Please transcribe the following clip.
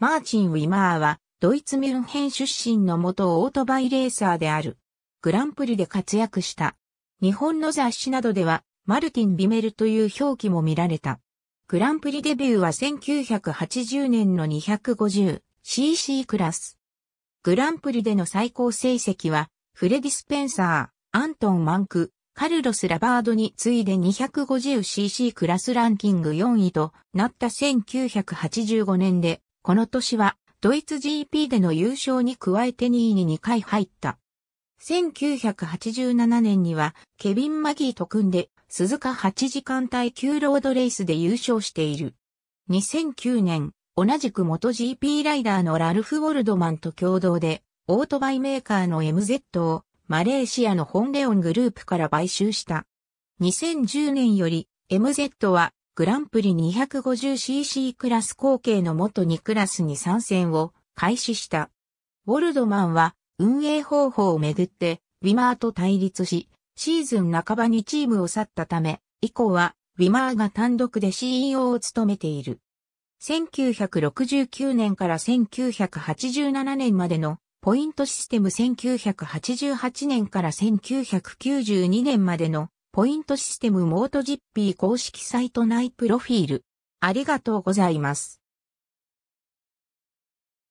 マーチン・ウィマーは、ドイツ・ミュンヘン出身の元オートバイレーサーである。グランプリで活躍した。日本の雑誌などでは、マルティン・ビメルという表記も見られた。グランプリデビューは1980年の 250cc クラス。グランプリでの最高成績は、フレディ・スペンサー、アントン・マンク、カルロス・ラバードに次いで 250cc クラスランキング4位となった1985年で、この年はドイツ GP での優勝に加えて2位に2回入った。1987年にはケビン・マギーと組んで鈴鹿8時間帯9ロードレースで優勝している。2009年、同じく元 GP ライダーのラルフ・ウォルドマンと共同でオートバイメーカーの MZ をマレーシアのホンレオングループから買収した。2010年より MZ はグランプリ 250cc クラス後継の元2クラスに参戦を開始した。ウォルドマンは運営方法をめぐってウィマーと対立し、シーズン半ばにチームを去ったため、以降はウィマーが単独で CEO を務めている。1969年から1987年までのポイントシステム1988年から1992年までのポイントシステムモートジッピー公式サイト内プロフィール。ありがとうございます。